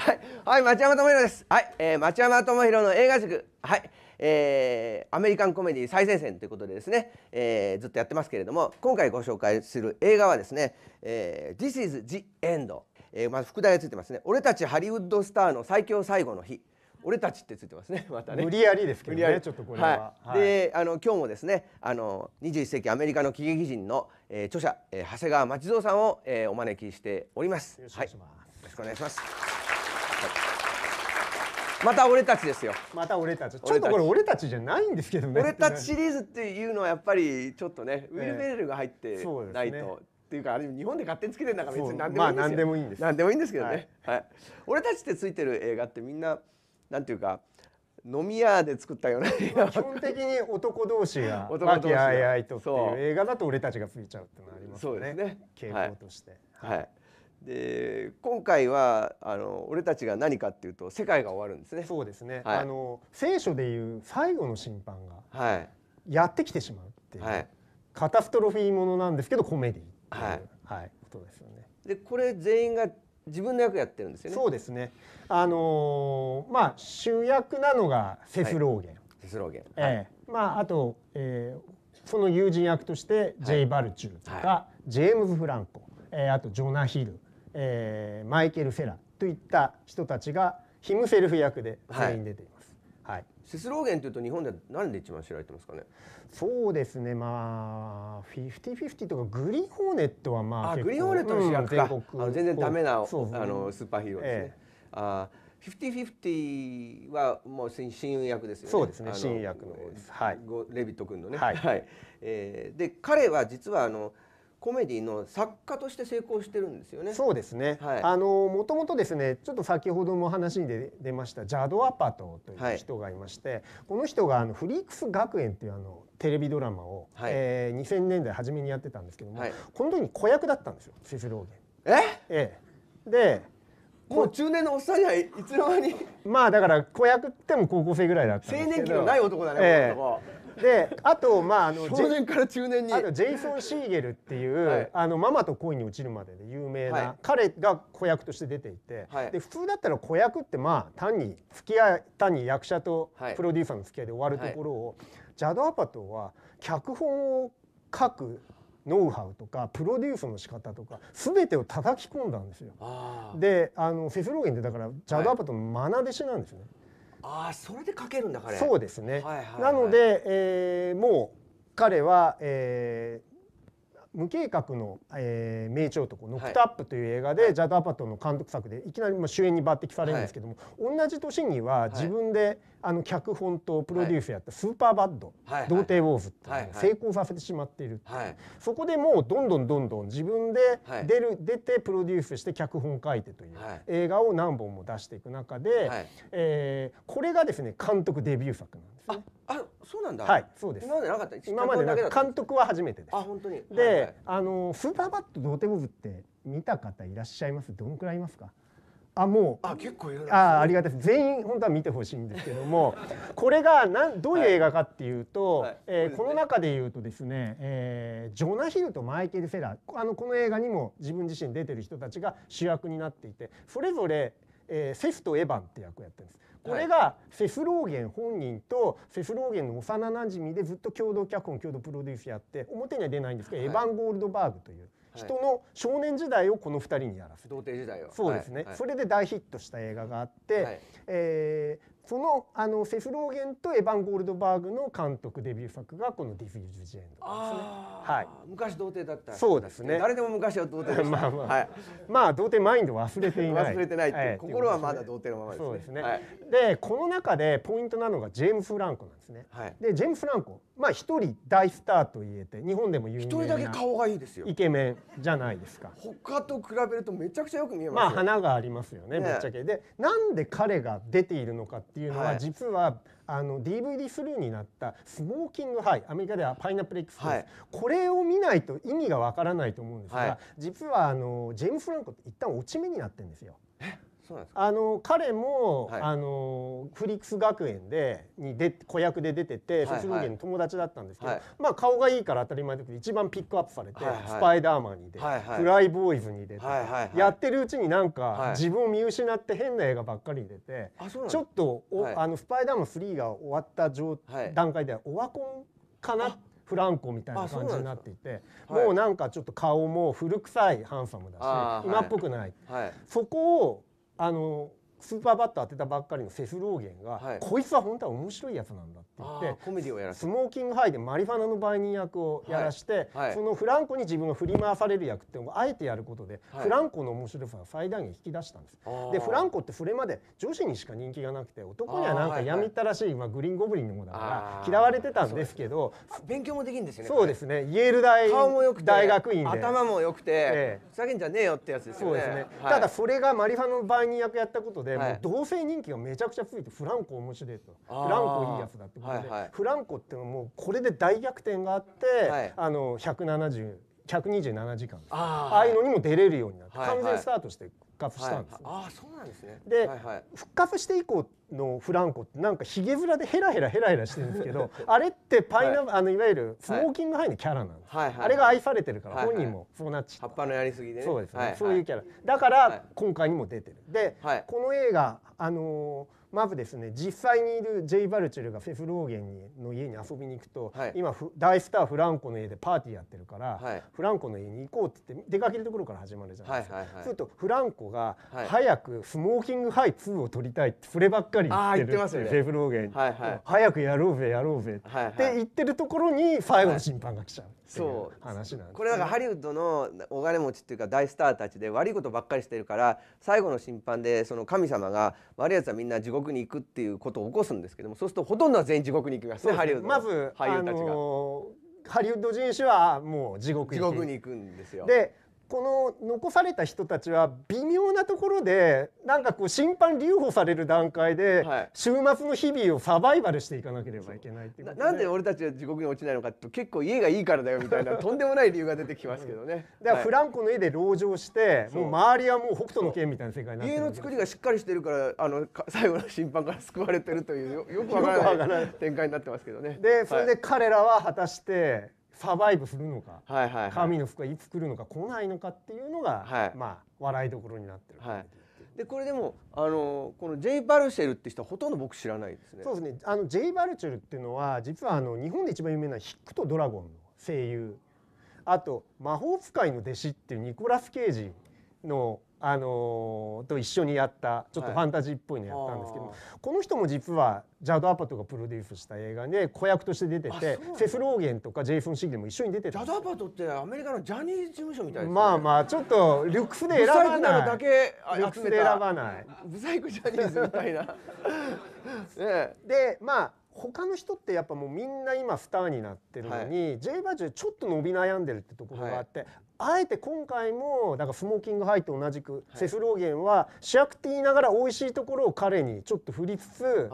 はい、はい、町山智博です。はい、えー、町山智博の映画塾、はい、えー、アメリカンコメディ最前線ということでですね、えー、ずっとやってますけれども、今回ご紹介する映画はですね、えー、This is the End、えー、まず副題がついてますね。俺たちハリウッドスターの最強最後の日。俺たちってついてますね。またね。無理やりですけどね。無理やりちょっとこれは。い、はい、で、あの今日もですね、あの21世紀アメリカの喜劇人の、えー、著者、えー、長谷川町蔵さんを、えー、お招きしております。よろしくお願いします。はい、よろしくお願いします。また俺たちですよまた俺たちちょっとこれ俺たちじゃないんですけどね俺たちシリーズっていうのはやっぱりちょっとね、えー、ウィル・ベレルが入ってないと、ね、っていうかあれ日本で勝手につけてるんだから別に何でもいいんですよ、まあ、何でもいいんです何でもいいんですけどね、はい、はい、俺たちってついてる映画ってみんななんていうか飲み屋で作ったような基本的に男同士が和気あいあいとっていう映画だと俺たちがついちゃうってのありますねそうですね傾向として、はい、はいで今回はあの俺たちが何かっていうと世界が終わるんですね。そうですね。はい、あの聖書でいう最後の審判がやってきてしまうっていう、はい、カタストロフィーものなんですけどコメディーはい、はい、ことですよね。でこれ全員が自分の役やってるんですよね。そうですね。あのー、まあ主役なのがセスローゲン。はい、セスローゲン。ええー、まああと、えー、その友人役としてジェイバルチューとか、ジェームズフランコ、えー、あとジョナヒル。えー、マイケル・セェラといった人たちがヒムセルフ役で全員出ています。はい、はい、セスローゲンというと日本では何で一番知られてますかね。そうですね、まあフィフティフィフティとかグリーンホーネットはまああグリーンホーネットの主役か、うん、あの全然ダメな、ね、あのスーパーヒーローですね。えー、あフィフティフィフティはもう親友役ですよね。そうですね、親友役の、はい、レビット君のね。はい、はい、えー、で彼は実はあの。コメディの作家として成功してるんですよね。そうですね。はい、あのもともとですね、ちょっと先ほども話に出ましたジャドアパトという人がいまして、はい、この人があのフリークス学園というあのテレビドラマを、はい、えー、2000年代初めにやってたんですけども、はい、この時に子役だったんですよ、セセローゲン。え？ええ。で。もう中年のおっさんにはいつの間に まあだから子役っても高校生ぐらいだったんですけど青年期のない男だね、ええ、であとまああの少年から中年にあのジェイソン・シーゲルっていう、はい、あのママと恋に落ちるまでで有名な、はい、彼が子役として出ていて、はい、で普通だったら子役ってまあ単に付き合い単に役者とプロデューサーの付き合いで終わるところを、ジャド・アパトは脚本を書くノウハウとかプロデュースの仕方とか全てを叩き込んだんですよ。であのフェスローゲンってだからジャド・アパトの愛弟子なんですね。ああそれで書けるんだ彼そうですね、はいはいはい、なので、えー、もう彼は、え無計画の、えー、名著とこノックタアップという映画で、はい、ジャド・アパトの監督作でいきなり主演に抜擢されるんですけども、はい、同じ年には自分で、はい、あの脚本とプロデュースやった「スーパーバッド」はい、童貞ウォーズ」っていう成功させてしまっているそこでもうどんどんどんどん自分で出る、出てプロデュースして脚本書いてという映画を何本も出していく中で、はい、えー、これがですね監督デビュー作なんですね。あそうなんだ。はい、そうです。今までなかった。今まで監督は初めてです。あ、本当に。で、はいはい、あのスーパーバット同点ムーブって見た方いらっしゃいます？どのくらいいますか？あもうあ結構いる、ね、あありがたいです全員本当は見てほしいんですけども これがなんどういう映画かっていうと、はいはい、えーね、この中でいうとですね、えー、ジョナ・ヒルとマイケル・セラーあのこの映画にも自分自身出てる人たちが主役になっていてそれぞれえー、セフとエヴァンって役をやってるんです。これがセフローゲン本人とセフローゲンの幼なじみでずっと共同脚本共同プロデュースやって表には出ないんですけど、はい、エヴァン・ゴールドバーグという人の少年時代をこの二人にやらせて、はい、童貞時代をそうですね、はい、それで大ヒットした映画があって、はい、えそのあのセフローゲンとエヴァン・ゴールドバーグの監督デビュー作がこの「ディフュージュ・ジ・エンド」ですね。はい、昔童貞だったそうですね誰でも昔は童貞 まあまあ、はい、まあ童貞マインド忘れていない忘れてないって、はい、心はまだ童貞のままですね。そうですね、はい、でこの中でポイントなのがジェームフランコなんですね。はい、でジェームフランコまあ一人大スターと言えて日本でも有名な一人だけ顔がいいですよイケメンじゃないですか他と比べるとめちゃくちゃよく見えますまあ花がありますよねぶっちゃけでなんで彼が出ているのかっていうのは、はい、実はあの DVD スルーになったスモーキングハイアメリカではパイナップルエクスス、はい、これを見ないと意味がわからないと思うんですが、はい、実はあのジェームス・フランコって一旦落ち目になってるんですよ。えあの彼も、はい、あのフリックス学園でにで子役で出てて卒業芸の友達だったんですけど、はいはい、まあ顔がいいから当たり前だけど一番ピックアップされて、はいはい、スパイダーマンに出て、はいはい、フライボーイズに出て、はいはいはい、やってるうちになんか、はい、自分を見失って変な映画ばっかりに出てちょっとお、あのスパイダーマン3が終わった状、段階ではオワコンかなフランコみたいな感じになっていて、はい、もうなんかちょっと顔も古臭いハンサムだし、今っぽくない、はい、そこをあのスーパーバット当てたばっかりのセス・ローゲンが、はい、こいつは本当は面白いやつなんだって言ってコメディをやらスモーキングハイでマリファナの売人役をやらして、はいはい、そのフランコに自分が振り回される役っていうのをあえてやることで、フランコの面白さを最大限引き出したんです。でフランコってそれまで女子にしか人気がなくて男にはなんかやみったらしい、まあ、グリーンゴブリンのもだから嫌われてたんですけど勉強もできるんですよねそうですねイェール大顔もよく大学院で頭もよくて、ええ、ふざけんじゃねえよってやつですよねそうですね、ただそれがマリファナの売人役やったことでで、はい、もう同性人気がめちゃくちゃ増えてフランコ面白いとフランコいいやつだってことで、はいはい、フランコってのもうこれで大逆転があって、はい、あの170。127時間ああいうのにも出れるようになって、完全スタートして活したんです、はい、ああそうなんですねで、はいはい、復活して以降のフランコってなんかひげ面でヘラヘラヘラヘラしてるんですけど あれってパイナ、はい、あのいわゆるスモーキングハイのキャラなんです、はいはいあれが愛されてるから本人もそうなっちゃった、葉っぱのやりすぎで、ね、そうですね、はいはい、そういうキャラだから今回にも出てるで、この映画あのーまずですね実際にいるジェイ・バルチェルがフェフローゲンにの家に遊びに行くと、はい、今大スターフランコの家でパーティーやってるから、はい、フランコの家に行こうって言って出かけるところから始まるじゃないですか、はいはいはい、するとフランコが早くスモーキングハイ2を撮りたいってそればっかり言ってるっね、フェフローゲンに、はいはい、早くやろうぜやろうぜって言ってるところに最後の審判が来ちゃう。そう話なんです、ね、これだからハリウッドのお金持ちっていうか大スターたちで悪いことばっかりしてるから最後の審判でその神様が悪いやつはみんな地獄に行くっていうことを起こすんですけどもそうするとほとんどは全員地獄に行きますねハリウッドまず俳優たちが。あのーハリウッド人種はもう地獄に行くんですよでこの残された人たちは微妙なところでなんかこう審判留保される段階で週末の日々をサバイバルしていかなければいけないっていね、なんで俺たちは地獄に落ちないのかって結構家がいいからだよみたいな とんでもない理由が出てきますけどね。だからフランコの絵で籠城して、もう周りはもう北斗の剣みたいな世界になって家の作りがしっかりしてるからあの最後の審判から救われてるというよくわからない展開になってますけどね。でそれで彼らは果たしてサバイブするのか、はいはいはい、神の服はいつ来るのか来ないのかっていうのが、はい、まあ笑いどころになってる、はい、でこれでもあのこのジェイ・バルシェルって人はほとんど僕知らないですね。そうですねあのジェイ・バルシェルっていうのは実はあの日本で一番有名な「ヒックとドラゴン」の声優あと「魔法使いの弟子」っていうニコラス・ケイジのあのー、と一緒にやったちょっとファンタジーっぽいのやったんですけど、はい、この人も実はジャド・アパトがプロデュースした映画で子役として出ててセフ・ローゲンとかジェイ・フン・シギも一緒に出てたジャド・アパトってアメリカのジャニーズ事務所みたい、ね、まあまあちょっとルックスで選ばないだけルックスで選ばないブサイクジャニーズみたいな ね、でまあ他の人ってやっぱもうみんな今スターになってるのに、はい、J バージュちょっと伸び悩んでるってところがあって、あえて今回もだからスモーキングハイと同じく、セフローゲンは主役って言いながら美味しいところを彼にちょっと振りつつ、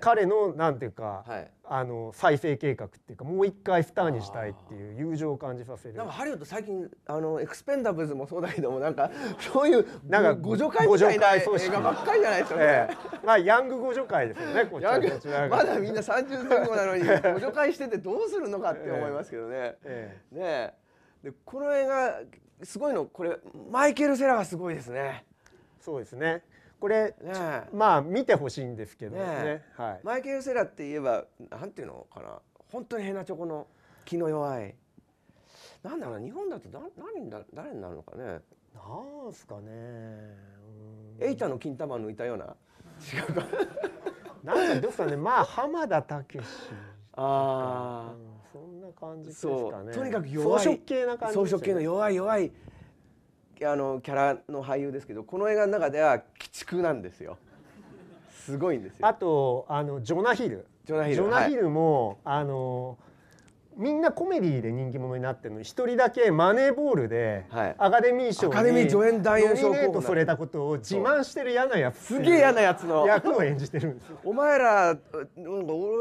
彼のなんていうか、はい、あの再生計画っていうかもう一回スターにしたいっていう友情を感じさせるなんかハリウッド最近あのエクスペンダブルズもそうだけどもなんか そういうなんか互助会みたいな映画ばっかりじゃないですか、ねええ、まあヤング互助会ですよねこっちはまだみんな30前後なのに互 助会しててどうするのかって思いますけどね、ええ、ねえでこの映画すごいのこれマイケル・セラがすごいですね。そうですねこれ、ね、まあ見てほしいんですけどね、ね、はい、マイケル・セラって言えばなんていうのかな本当に変なチョコの気の弱いなんだろう日本だとだ何だ誰になるのかねなんすかねエイタの金玉抜いたような違うか なんどうすかねまあ浜田武史ああ、うん感じですかねとにかく弱い装飾系な感じ、ね、装飾系の弱い弱いあのキャラの俳優ですけどこの映画の中では鬼畜なんですよすごいんですよあとあのジョナヒルジョナヒルジョナヒルも、はい、あのみんなコメディで人気者になってるのに一人だけマネーボールで、アカデミー賞にアカデミー助演男優賞候補されたことを自慢してる嫌なやつすげえ嫌なやつの役を演じてるんですお前ら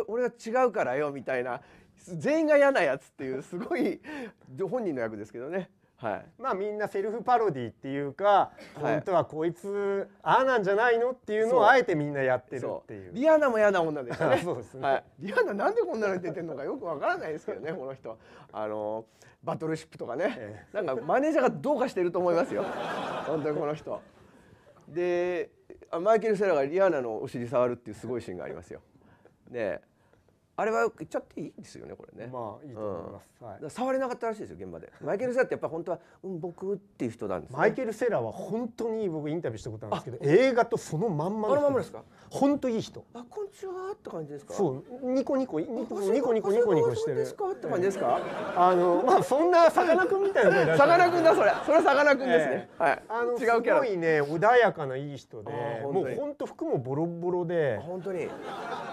俺は違うからよみたいな全員が嫌なやつっていうすごい 本人の役ですけどね。はい、まあみんなセルフパロディっていうか、はい、本当はこいつああなんじゃないのっていうのをあえてみんなやってるっていうリアナも嫌な女でしたね そうですね、はい、リアナなんでこんなの出てるのかよくわからないですけどね この人あのバトルシップとかね、ええ、なんかマネージャーがどうかしてると思いますよ本当にこの人でマイケル・セラがリアナのお尻触るっていうすごいシーンがありますよねあれは言っちゃっていいですよねこれね。まあいいと思います。うんはい、触れなかったらしいですよ現場で。マイケルセラってやっぱ本当はうん僕っていう人なんです、ね、マイケルセラーは本当に僕インタビューしたことあるんですけど、映画とそのまんまのあのまんまですか。本当いい人。あこんにちはって感じですか。そうニコニコニコニコニコニコニコしてる。ですかって感じですか。あのまあそんなさかなクンみたいなさかなクンだそれ。それはさかなクンですね。えー、はい。あの違うキャラ。すごいね穏やかないい人で、もう本当服もボロボロで。本当に。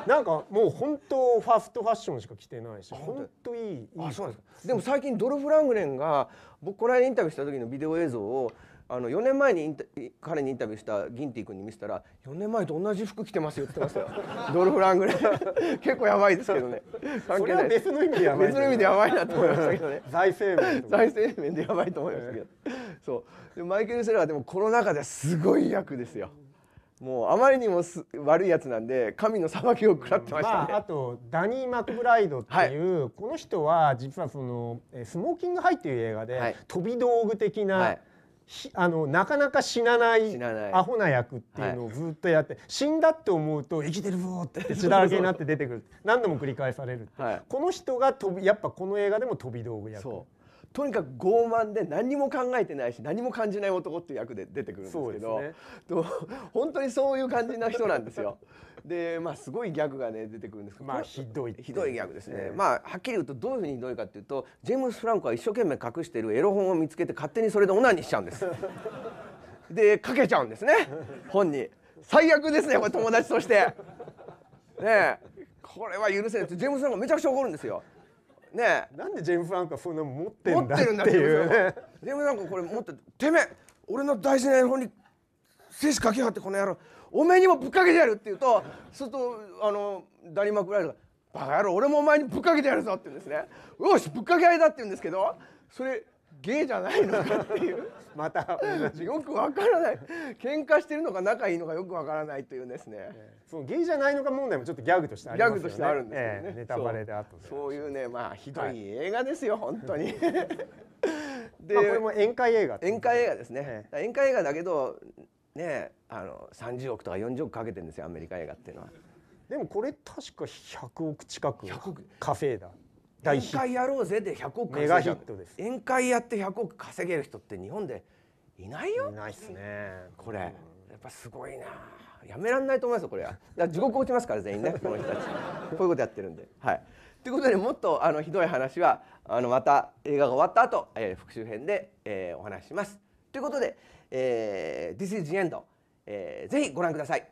なんかもう本当ファラストファッションしか着てないし本当いいいいあそうなんですでも最近ドルフ・ラングレンが僕この間インタビューした時のビデオ映像をあの4年前にインタ彼にインタビューしたギンティ君に見せたら「4年前と同じ服着てますよ」って言ってましたよ ドルフ・ラングレン 結構やばいですけどね関係ない別の意味でやばい別の意味でやばいなと思いましたけどね 財政面財政面でやばいと思いましたけどそうでマイケル・セラーでもこの中ですごい役ですよ。もうあまりにもす悪いやつなんで神の裁きを食らってました、ねまあ、あとダニー・マクブライドっていう、はい、この人は実はその「スモーキング・ハイ」っていう映画で、はい、飛び道具的な、はい、あのなかなか死なないアホな役っていうのをずっとやって、死んだって思うと生きてるぞって血だらけになって出てくる何度も繰り返される、この人が飛びやっぱこの映画でも飛び道具役。とにかく傲慢で何も考えてないし何も感じない男っていう役で出てくるんですけどと、ね、本当にそういう感じな人なんですよ。でまあすごいギャグがね出てくるんですけどまあひどいひどいギャグですね、まあはっきり言うとどういうふうにひどいかっていうとジェームス・フランクは一生懸命隠しているエロ本を見つけて勝手にそれでオナにしちゃうんです でかけちゃうんですね本に最悪ですねこれ友達としてねこれは許せないジェームス・フランクめちゃくちゃ怒るんですよねなんでジェーム・フランクはそんなの持ってんだっていうねジェーム・フランクこれ持っててめえ俺の大事な絵本に精子かけはってこの野郎おめえにもぶっかけてやるって言うとするとあのダニ・マクライドが「バカ野郎俺もお前にぶっかけてやるぞ」って言うんですね「よしぶっかけ合いだ」って言うんですけどそれゲイじゃないのかっていう またよくわからない喧嘩してるのか仲いいのかよくわからないというですね、えー、そのゲイじゃないのか問題もちょっとギャグとしてありますよねギャグとしてあるんですけどね、えー、ネタバレであとそういうねまあひどい映画ですよ、はい、本当にで、まあ、これも宴会映画宴会映画ですね、えー、宴会映画だけどねあの30億とか40億かけてるんですよアメリカ映画っていうのは。でもこれ確か100億近くカフェだ宴会やろうぜで100億稼いメガヒットです宴会やって100億稼げる人って日本でいないよいないっすねこれやっぱすごいなやめらんないと思いますよこれは地獄落ちますから全員ね この人たちこういうことやってるんではいということでもっとあのひどい話はあのまた映画が終わった後、えー、復習編で、えー、お話しますということで、えー、This is the end、えー、ぜひご覧ください